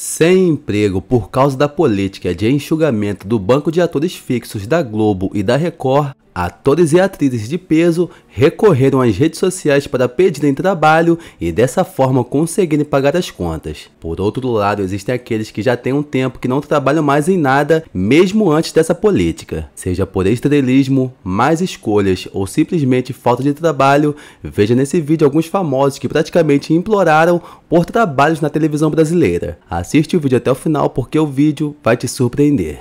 Sem emprego por causa da política de enxugamento do banco de atores fixos da Globo e da Record, Atores e atrizes de peso recorreram às redes sociais para pedirem trabalho e dessa forma conseguirem pagar as contas. Por outro lado, existem aqueles que já têm um tempo que não trabalham mais em nada, mesmo antes dessa política. Seja por estrelismo, mais escolhas ou simplesmente falta de trabalho, veja nesse vídeo alguns famosos que praticamente imploraram por trabalhos na televisão brasileira. Assiste o vídeo até o final porque o vídeo vai te surpreender.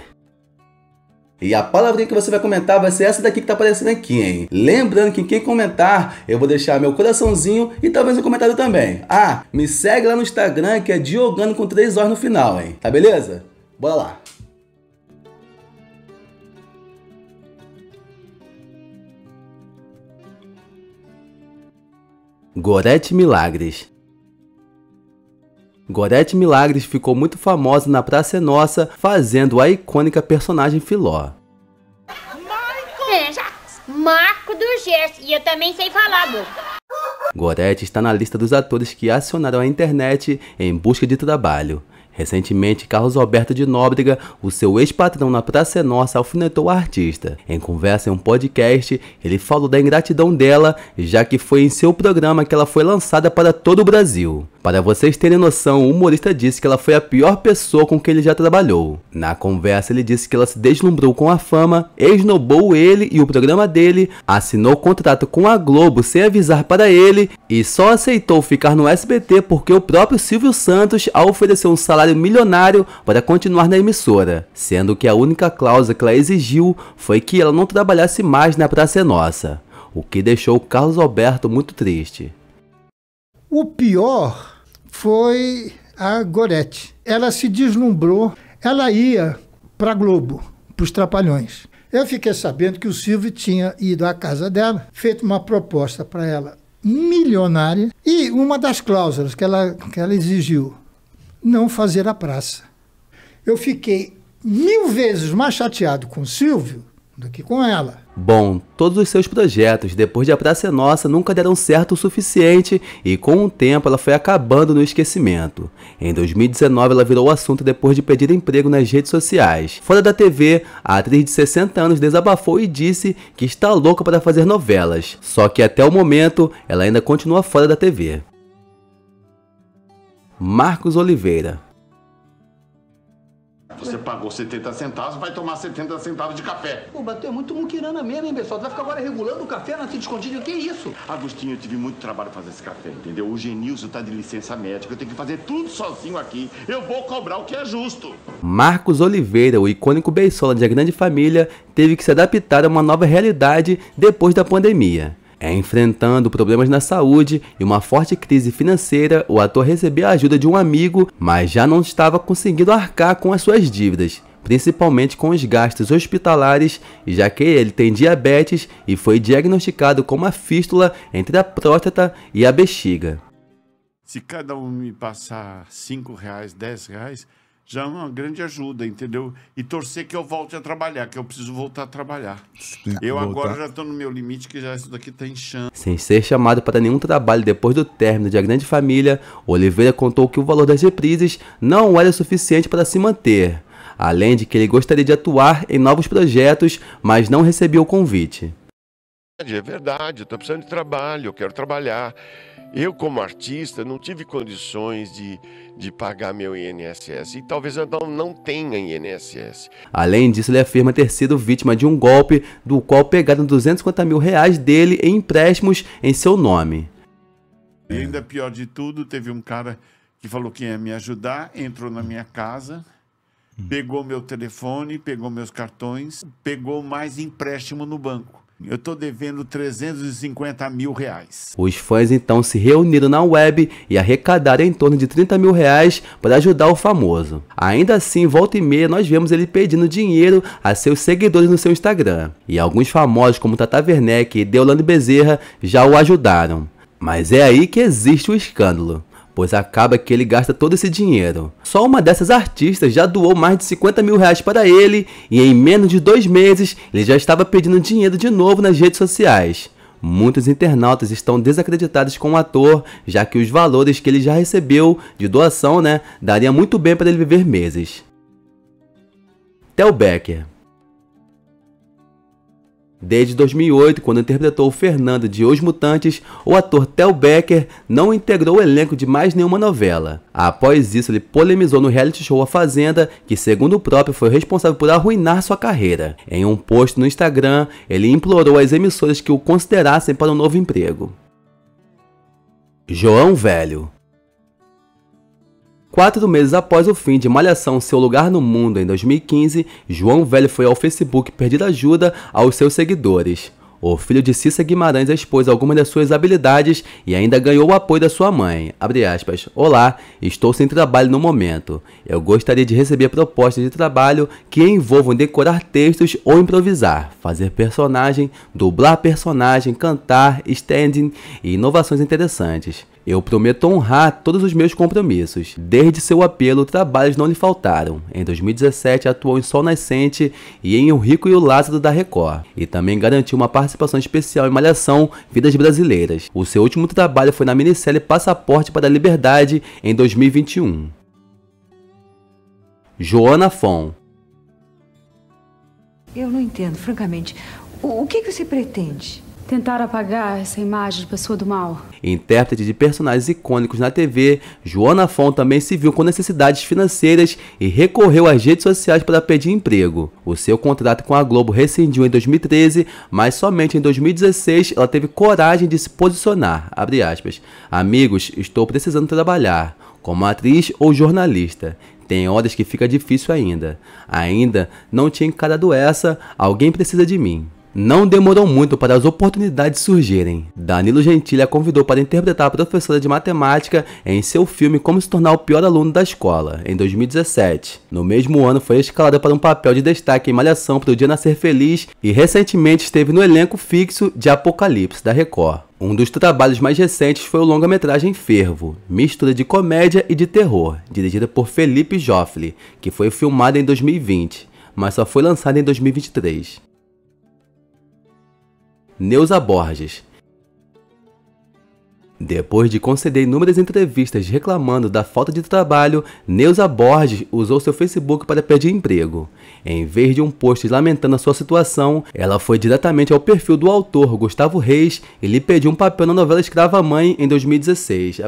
E a palavrinha que você vai comentar vai ser essa daqui que tá aparecendo aqui, hein? Lembrando que quem comentar, eu vou deixar meu coraçãozinho e talvez um comentário também. Ah, me segue lá no Instagram que é Diogando com três horas no final, hein? Tá beleza? Bora lá! Gorete Milagres Gorete Milagres ficou muito famosa na Praça é Nossa fazendo a icônica personagem Filó. Marco do Gesso. E eu também sei falar, bo. Gorete está na lista dos atores que acionaram a internet em busca de trabalho. Recentemente, Carlos Alberto de Nóbrega, o seu ex-patrão na Praça Nossa, alfinetou o artista. Em conversa em um podcast, ele falou da ingratidão dela, já que foi em seu programa que ela foi lançada para todo o Brasil. Para vocês terem noção, o humorista disse que ela foi a pior pessoa com que ele já trabalhou. Na conversa, ele disse que ela se deslumbrou com a fama, esnobou ele e o programa dele, assinou contrato com a Globo sem avisar para ele e só aceitou ficar no SBT porque o próprio Silvio Santos, ao oferecer um salário salário milionário para continuar na emissora, sendo que a única cláusula que ela exigiu foi que ela não trabalhasse mais na Praça é Nossa, o que deixou Carlos Alberto muito triste. O pior foi a Gorete. Ela se deslumbrou, ela ia para Globo, para os Trapalhões. Eu fiquei sabendo que o Silvio tinha ido à casa dela, feito uma proposta para ela milionária e uma das cláusulas que ela, que ela exigiu não fazer a praça. Eu fiquei mil vezes mais chateado com o Silvio do que com ela. Bom, todos os seus projetos depois de A Praça é Nossa nunca deram certo o suficiente e com o tempo ela foi acabando no esquecimento. Em 2019 ela virou assunto depois de pedir emprego nas redes sociais. Fora da TV, a atriz de 60 anos desabafou e disse que está louca para fazer novelas. Só que até o momento ela ainda continua fora da TV. Marcos Oliveira. Você pagou 70 centavos, vai tomar 70 centavos de café. Pô, bateu é muito muquirana mesmo, hein, pessoal? Tu vai ficar agora regulando o café na escondido, que é isso? Agostinho, eu tive muito trabalho fazer esse café, entendeu? O Genilson tá de licença médica, eu tenho que fazer tudo sozinho aqui. Eu vou cobrar o que é justo. Marcos Oliveira, o icônico beisola de A Grande Família, teve que se adaptar a uma nova realidade depois da pandemia. É enfrentando problemas na saúde e uma forte crise financeira, o ator recebeu a ajuda de um amigo, mas já não estava conseguindo arcar com as suas dívidas, principalmente com os gastos hospitalares, já que ele tem diabetes e foi diagnosticado com uma fístula entre a próstata e a bexiga. Se cada um me passar 5 reais, 10 reais, já é uma grande ajuda, entendeu? E torcer que eu volte a trabalhar, que eu preciso voltar a trabalhar. Eu voltar. agora já estou no meu limite, que já isso daqui tá inchando. Sem ser chamado para nenhum trabalho depois do término de A Grande Família, Oliveira contou que o valor das reprises não era suficiente para se manter. Além de que ele gostaria de atuar em novos projetos, mas não recebeu o convite. É verdade, estou precisando de trabalho, eu quero trabalhar. Eu, como artista, não tive condições de, de pagar meu INSS e talvez eu não, não tenha INSS. Além disso, ele afirma ter sido vítima de um golpe do qual pegaram 250 mil reais dele em empréstimos em seu nome. E ainda pior de tudo, teve um cara que falou que ia me ajudar, entrou na minha casa, hum. pegou meu telefone, pegou meus cartões, pegou mais empréstimo no banco. Eu estou devendo 350 mil reais. Os fãs então se reuniram na web e arrecadaram em torno de 30 mil reais para ajudar o famoso. Ainda assim, volta e meia, nós vemos ele pedindo dinheiro a seus seguidores no seu Instagram. E alguns famosos como Tata Werneck e Deolane Bezerra já o ajudaram. Mas é aí que existe o escândalo pois acaba que ele gasta todo esse dinheiro. Só uma dessas artistas já doou mais de 50 mil reais para ele e em menos de dois meses ele já estava pedindo dinheiro de novo nas redes sociais. Muitos internautas estão desacreditados com o ator, já que os valores que ele já recebeu de doação, né, daria muito bem para ele viver meses. Tel Becker Desde 2008, quando interpretou Fernando de Os Mutantes, o ator Tel Becker não integrou o elenco de mais nenhuma novela. Após isso, ele polemizou no reality show A Fazenda, que segundo o próprio foi responsável por arruinar sua carreira. Em um post no Instagram, ele implorou às emissoras que o considerassem para um novo emprego. João Velho Quatro meses após o fim de Malhação Seu Lugar no Mundo em 2015, João Velho foi ao Facebook pedir ajuda aos seus seguidores. O filho de Cissa Guimarães expôs algumas das suas habilidades e ainda ganhou o apoio da sua mãe. Abre Aspas, Olá, estou sem trabalho no momento. Eu gostaria de receber propostas de trabalho que envolvam decorar textos ou improvisar, fazer personagem, dublar personagem, cantar, standing e inovações interessantes. Eu prometo honrar todos os meus compromissos. Desde seu apelo, trabalhos não lhe faltaram. Em 2017, atuou em Sol Nascente e em O Rico e o Lázaro da Record. E também garantiu uma participação especial em Malhação Vidas Brasileiras. O seu último trabalho foi na minissérie Passaporte para a Liberdade em 2021. Joana Fon Eu não entendo, francamente. O, o que, que você pretende? tentar apagar essa imagem de pessoa do mal. Intérprete de personagens icônicos na TV, Joana Fon também se viu com necessidades financeiras e recorreu às redes sociais para pedir emprego. O seu contrato com a Globo rescindiu em 2013, mas somente em 2016 ela teve coragem de se posicionar. Amigos, estou precisando trabalhar como atriz ou jornalista. Tem horas que fica difícil ainda. Ainda não tinha encarado essa, alguém precisa de mim. Não demorou muito para as oportunidades surgirem. Danilo Gentili a convidou para interpretar a professora de matemática em seu filme Como se tornar o pior aluno da escola, em 2017. No mesmo ano foi escalada para um papel de destaque em Malhação para o Dia Nascer Feliz e recentemente esteve no elenco fixo de Apocalipse da Record. Um dos trabalhos mais recentes foi o longa-metragem Fervo, mistura de comédia e de terror, dirigida por Felipe Joffre, que foi filmada em 2020 mas só foi lançada em 2023. Neuza Borges. Depois de conceder inúmeras entrevistas reclamando da falta de trabalho, Neuza Borges usou seu Facebook para pedir emprego. Em vez de um post lamentando a sua situação, ela foi diretamente ao perfil do autor Gustavo Reis e lhe pediu um papel na novela Escrava Mãe em 2016.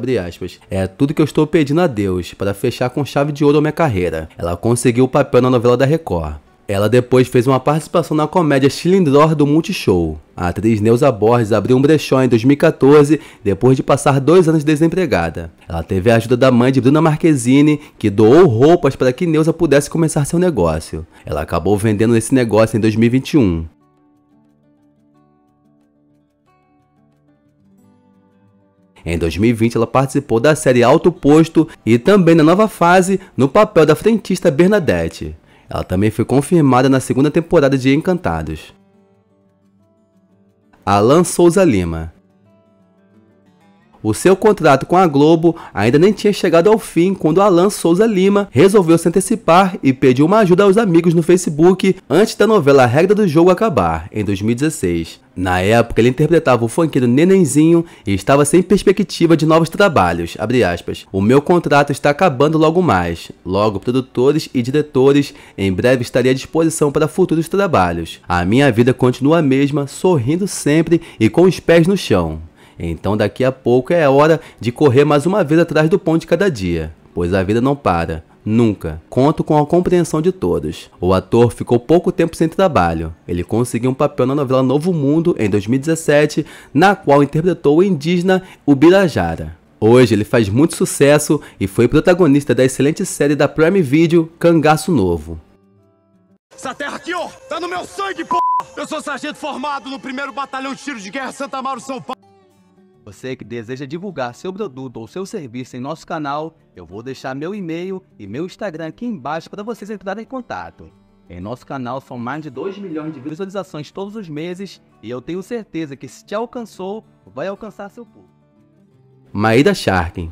É tudo que eu estou pedindo a Deus para fechar com chave de ouro a minha carreira. Ela conseguiu o papel na novela da Record. Ela depois fez uma participação na comédia Chilindró do Multishow. A atriz Neuza Borges abriu um brechó em 2014, depois de passar dois anos desempregada. Ela teve a ajuda da mãe de Bruna Marquezine, que doou roupas para que Neuza pudesse começar seu negócio. Ela acabou vendendo esse negócio em 2021. Em 2020, ela participou da série Alto Posto e também na nova fase, no papel da frentista Bernadette. Ela também foi confirmada na segunda temporada de Encantados. Alan Souza Lima o seu contrato com a Globo ainda nem tinha chegado ao fim quando Alan Souza Lima resolveu se antecipar e pediu uma ajuda aos amigos no Facebook antes da novela Regra do Jogo acabar, em 2016. Na época, ele interpretava o funkeiro Nenenzinho e estava sem perspectiva de novos trabalhos, O meu contrato está acabando logo mais. Logo, produtores e diretores, em breve estarei à disposição para futuros trabalhos. A minha vida continua a mesma, sorrindo sempre e com os pés no chão. Então daqui a pouco é hora de correr mais uma vez atrás do pão de cada dia, pois a vida não para. Nunca. Conto com a compreensão de todos. O ator ficou pouco tempo sem trabalho. Ele conseguiu um papel na novela Novo Mundo em 2017, na qual interpretou o indígena Ubirajara. Hoje ele faz muito sucesso e foi protagonista da excelente série da Prime Video Cangaço Novo. Essa terra aqui, ó, tá no meu sangue, p. Eu sou sargento formado no 1 Batalhão de Tiro de Guerra Santa do São Paulo. Você que deseja divulgar seu produto ou seu serviço em nosso canal, eu vou deixar meu e-mail e meu Instagram aqui embaixo para vocês entrarem em contato. Em nosso canal são mais de 2 milhões de visualizações todos os meses e eu tenho certeza que se te alcançou, vai alcançar seu público. Maíra Sharkin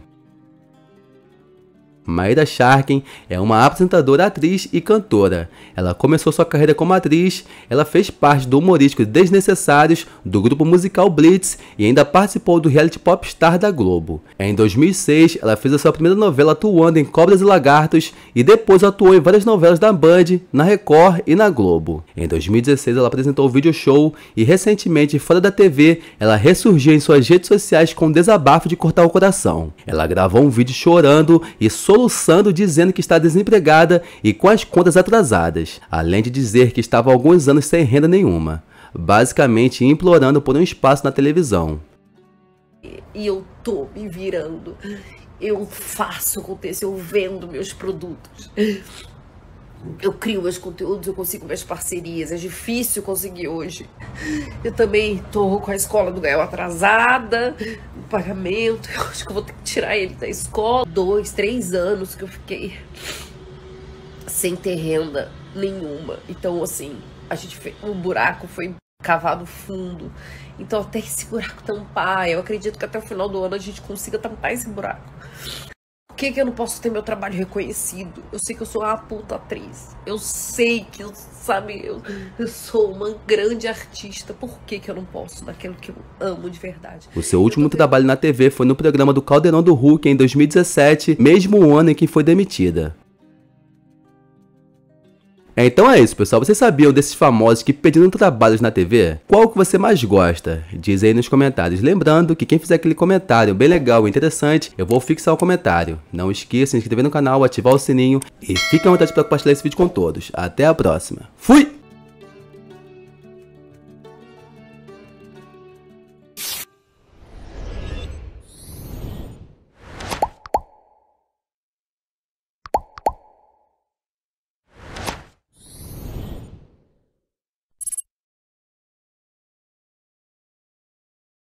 Maida Sharkin é uma apresentadora, atriz e cantora. Ela começou sua carreira como atriz, ela fez parte do humorístico Desnecessários, do grupo musical Blitz e ainda participou do reality pop star da Globo. Em 2006, ela fez a sua primeira novela atuando em Cobras e Lagartos e depois atuou em várias novelas da Band, na Record e na Globo. Em 2016, ela apresentou o vídeo show e recentemente, fora da TV, ela ressurgiu em suas redes sociais com um desabafo de cortar o coração. Ela gravou um vídeo chorando e sob soluçando dizendo que está desempregada e com as contas atrasadas, além de dizer que estava alguns anos sem renda nenhuma, basicamente implorando por um espaço na televisão. E eu tô me virando. Eu faço acontecer, eu vendo meus produtos eu crio meus conteúdos, eu consigo minhas parcerias. É difícil conseguir hoje. Eu também tô com a escola do Gael atrasada, o pagamento. Eu acho que eu vou ter que tirar ele da escola. Dois, três anos que eu fiquei sem ter renda nenhuma. Então, assim, a gente fez um buraco, foi cavado fundo. Então, até esse buraco tampar, eu acredito que até o final do ano a gente consiga tampar esse buraco que, que eu não posso ter meu trabalho reconhecido? Eu sei que eu sou uma puta atriz. Eu sei que, eu, sabe, eu, eu sou uma grande artista. Por que, que eu não posso daquilo que eu amo de verdade? O seu último trabalho na TV foi no programa do Caldeirão do Hulk em 2017, mesmo ano em que foi demitida. É, então é isso, pessoal. Vocês sabiam desses famosos que pediram trabalhos na TV? Qual que você mais gosta? Diz aí nos comentários. Lembrando que quem fizer aquele comentário bem legal e interessante, eu vou fixar o comentário. Não esqueça de se inscrever no canal, ativar o sininho e fique à vontade para compartilhar esse vídeo com todos. Até a próxima. Fui!